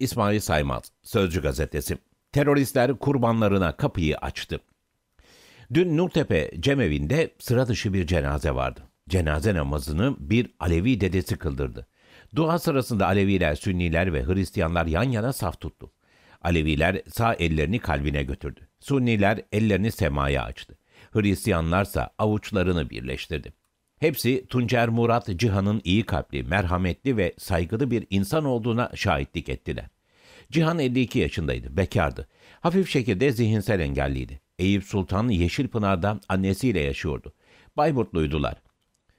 İsmail Saymaz, Sözcü Gazetesi. Teröristler kurbanlarına kapıyı açtı. Dün Nurtepe cemevinde sıra dışı bir cenaze vardı. Cenaze namazını bir Alevi dedesi kıldırdı. Dua sırasında Aleviler, Sünniler ve Hristiyanlar yan yana saf tuttu. Aleviler sağ ellerini kalbine götürdü. Sunniler ellerini semaya açtı. Hristiyanlarsa avuçlarını birleştirdi. Hepsi Tuncer Murat Cihan'ın iyi kalpli, merhametli ve saygılı bir insan olduğuna şahitlik ettiler. Cihan 52 yaşındaydı, bekardı. Hafif şekilde zihinsel engelliydi. Eyüp Sultan Yeşilpınar'da annesiyle yaşıyordu. Bayburtluydular.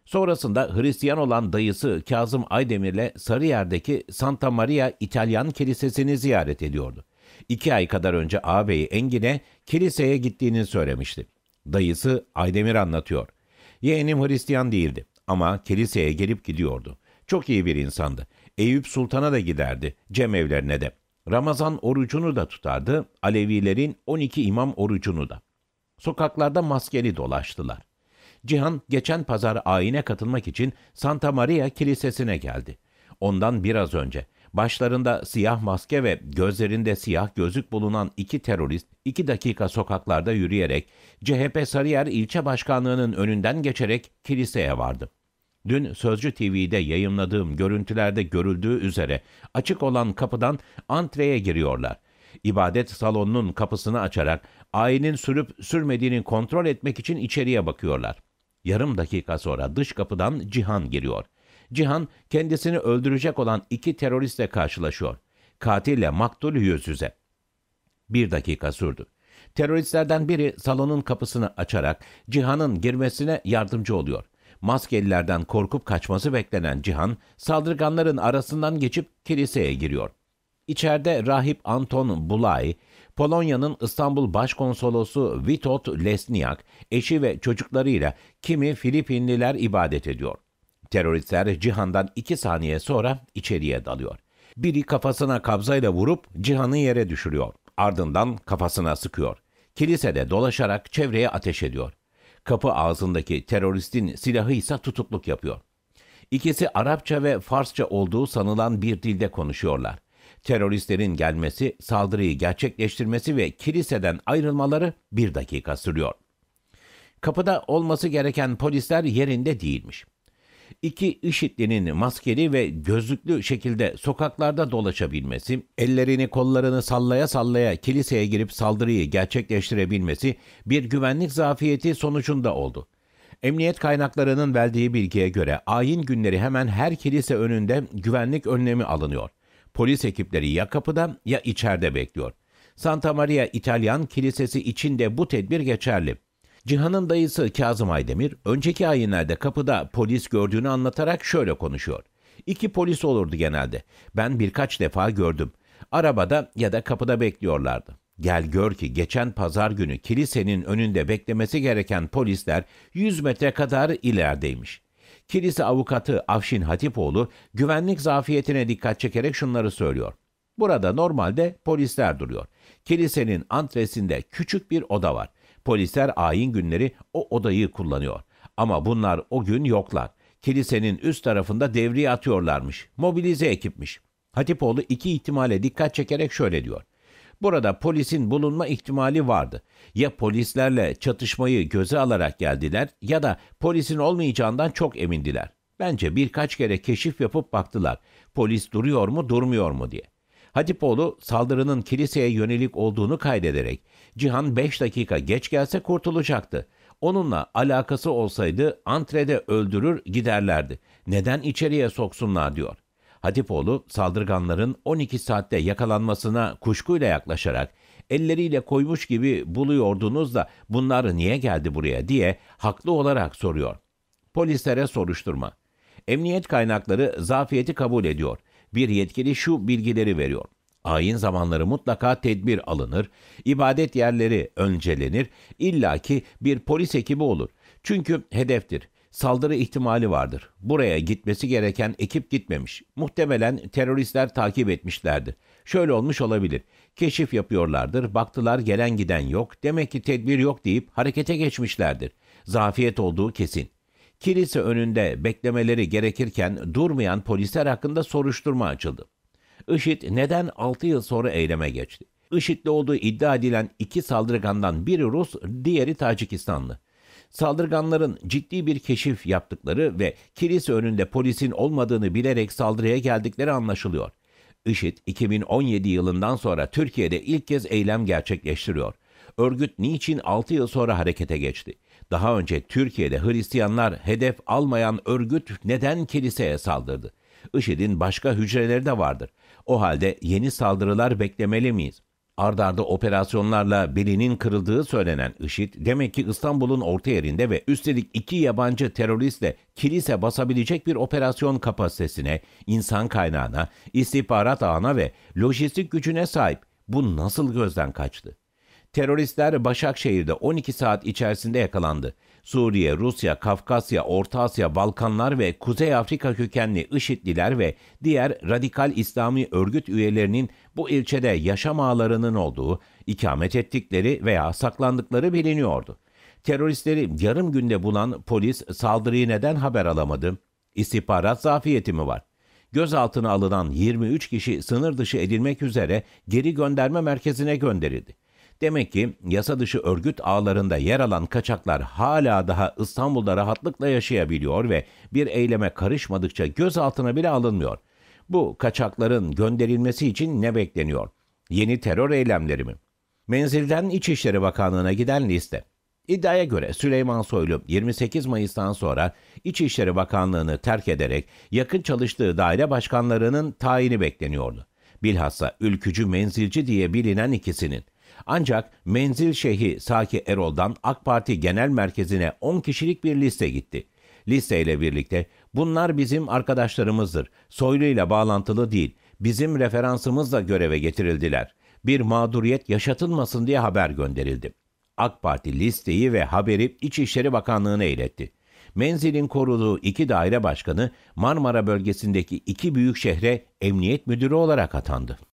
Sonrasında Hristiyan olan dayısı Kazım Aydemir'le Sarıyer'deki Santa Maria İtalyan Kilisesi'ni ziyaret ediyordu. İki ay kadar önce ağabeyi Engin'e kiliseye gittiğini söylemişti. Dayısı Aydemir anlatıyor.'' Yeğenim Hristiyan değildi ama kiliseye gelip gidiyordu. Çok iyi bir insandı. Eyüp Sultan'a da giderdi, cem evlerine de. Ramazan orucunu da tutardı, Alevilerin 12 imam orucunu da. Sokaklarda maskeli dolaştılar. Cihan geçen pazar ayine katılmak için Santa Maria Kilisesi'ne geldi. Ondan biraz önce Başlarında siyah maske ve gözlerinde siyah gözlük bulunan iki terörist iki dakika sokaklarda yürüyerek CHP Sarıyer ilçe başkanlığının önünden geçerek kiliseye vardı. Dün Sözcü TV'de yayınladığım görüntülerde görüldüğü üzere açık olan kapıdan antreye giriyorlar. İbadet salonunun kapısını açarak ayinin sürüp sürmediğini kontrol etmek için içeriye bakıyorlar. Yarım dakika sonra dış kapıdan Cihan giriyor.'' Cihan kendisini öldürecek olan iki teröristle karşılaşıyor. Katille maktul yüz yüze. Bir dakika sürdü. Teröristlerden biri salonun kapısını açarak Cihan'ın girmesine yardımcı oluyor. Maskelilerden korkup kaçması beklenen Cihan, saldırganların arasından geçip kiliseye giriyor. İçeride rahip Anton Bulay, Polonya'nın İstanbul Başkonsolosu Witot Lesniak, eşi ve çocuklarıyla kimi Filipinliler ibadet ediyor. Teröristler Cihan'dan iki saniye sonra içeriye dalıyor. Biri kafasına kabzayla vurup Cihan'ı yere düşürüyor. Ardından kafasına sıkıyor. Kilisede dolaşarak çevreye ateş ediyor. Kapı ağzındaki teröristin silahı ise tutukluk yapıyor. İkisi Arapça ve Farsça olduğu sanılan bir dilde konuşuyorlar. Teröristlerin gelmesi, saldırıyı gerçekleştirmesi ve kiliseden ayrılmaları bir dakika sürüyor. Kapıda olması gereken polisler yerinde değilmiş. İki, IŞİD'linin maskeli ve gözlüklü şekilde sokaklarda dolaşabilmesi, ellerini kollarını sallaya sallaya kiliseye girip saldırıyı gerçekleştirebilmesi bir güvenlik zafiyeti sonucunda oldu. Emniyet kaynaklarının verdiği bilgiye göre ayin günleri hemen her kilise önünde güvenlik önlemi alınıyor. Polis ekipleri ya kapıda ya içeride bekliyor. Santa Maria İtalyan Kilisesi için de bu tedbir geçerli. Cihan'ın dayısı Kazım Aydemir önceki ayinlerde kapıda polis gördüğünü anlatarak şöyle konuşuyor. İki polis olurdu genelde. Ben birkaç defa gördüm. Arabada ya da kapıda bekliyorlardı. Gel gör ki geçen pazar günü kilisenin önünde beklemesi gereken polisler 100 metre kadar ilerideymiş. Kilise avukatı Afşin Hatipoğlu güvenlik zafiyetine dikkat çekerek şunları söylüyor. Burada normalde polisler duruyor. Kilisenin antresinde küçük bir oda var. Polisler ayin günleri o odayı kullanıyor. Ama bunlar o gün yoklar. Kilisenin üst tarafında devriye atıyorlarmış. Mobilize ekipmiş. Hatipoğlu iki ihtimale dikkat çekerek şöyle diyor. Burada polisin bulunma ihtimali vardı. Ya polislerle çatışmayı göze alarak geldiler ya da polisin olmayacağından çok emindiler. Bence birkaç kere keşif yapıp baktılar. Polis duruyor mu durmuyor mu diye. Hatipoğlu saldırının kiliseye yönelik olduğunu kaydederek Cihan 5 dakika geç gelse kurtulacaktı. Onunla alakası olsaydı antrede öldürür giderlerdi. Neden içeriye soksunlar diyor. Hatipoğlu saldırganların 12 saatte yakalanmasına kuşkuyla yaklaşarak elleriyle koymuş gibi buluyordunuz da bunlar niye geldi buraya diye haklı olarak soruyor. Polislere soruşturma. Emniyet kaynakları zafiyeti kabul ediyor. Bir yetkili şu bilgileri veriyor. Ayin zamanları mutlaka tedbir alınır, ibadet yerleri öncelenir, illaki bir polis ekibi olur. Çünkü hedeftir saldırı ihtimali vardır. Buraya gitmesi gereken ekip gitmemiş. Muhtemelen teröristler takip etmişlerdir. Şöyle olmuş olabilir. Keşif yapıyorlardır, baktılar gelen giden yok, demek ki tedbir yok deyip harekete geçmişlerdir. Zafiyet olduğu kesin. Kilise önünde beklemeleri gerekirken durmayan polisler hakkında soruşturma açıldı. IŞİD neden 6 yıl sonra eyleme geçti? IŞİD'li olduğu iddia edilen iki saldırgandan biri Rus, diğeri Tacikistanlı. Saldırganların ciddi bir keşif yaptıkları ve kilise önünde polisin olmadığını bilerek saldırıya geldikleri anlaşılıyor. IŞİD 2017 yılından sonra Türkiye'de ilk kez eylem gerçekleştiriyor. Örgüt niçin 6 yıl sonra harekete geçti? Daha önce Türkiye'de Hristiyanlar hedef almayan örgüt neden kiliseye saldırdı? IŞİD'in başka hücreleri de vardır. O halde yeni saldırılar beklemeli miyiz? Ardarda operasyonlarla belinin kırıldığı söylenen IŞİD demek ki İstanbul'un orta yerinde ve üstelik iki yabancı teröristle kilise basabilecek bir operasyon kapasitesine, insan kaynağına, istihbarat ağına ve lojistik gücüne sahip. Bu nasıl gözden kaçtı? Teröristler Başakşehir'de 12 saat içerisinde yakalandı. Suriye, Rusya, Kafkasya, Orta Asya, Balkanlar ve Kuzey Afrika kökenli IŞİD'liler ve diğer radikal İslami örgüt üyelerinin bu ilçede yaşam ağlarının olduğu, ikamet ettikleri veya saklandıkları biliniyordu. Teröristleri yarım günde bulan polis saldırıyı neden haber alamadı? İstihbarat zafiyeti mi var? Gözaltına alınan 23 kişi sınır dışı edilmek üzere geri gönderme merkezine gönderildi. Demek ki yasa dışı örgüt ağlarında yer alan kaçaklar hala daha İstanbul'da rahatlıkla yaşayabiliyor ve bir eyleme karışmadıkça gözaltına bile alınmıyor. Bu kaçakların gönderilmesi için ne bekleniyor? Yeni terör eylemleri mi? Menzilden İçişleri Bakanlığı'na giden liste. İddiaya göre Süleyman Soylu 28 Mayıs'tan sonra İçişleri Bakanlığı'nı terk ederek yakın çalıştığı daire başkanlarının tayini bekleniyordu. Bilhassa ülkücü menzilci diye bilinen ikisinin. Ancak menzil şeyhi Saki Erol'dan AK Parti Genel Merkezi'ne 10 kişilik bir liste gitti. Liste ile birlikte bunlar bizim arkadaşlarımızdır. Soylu ile bağlantılı değil. Bizim referansımızla göreve getirildiler. Bir mağduriyet yaşatılmasın diye haber gönderildi. AK Parti listeyi ve haberi İçişleri Bakanlığı'na iletti. Menzil'in koruduğu iki daire başkanı Marmara bölgesindeki iki büyük şehre emniyet müdürü olarak atandı.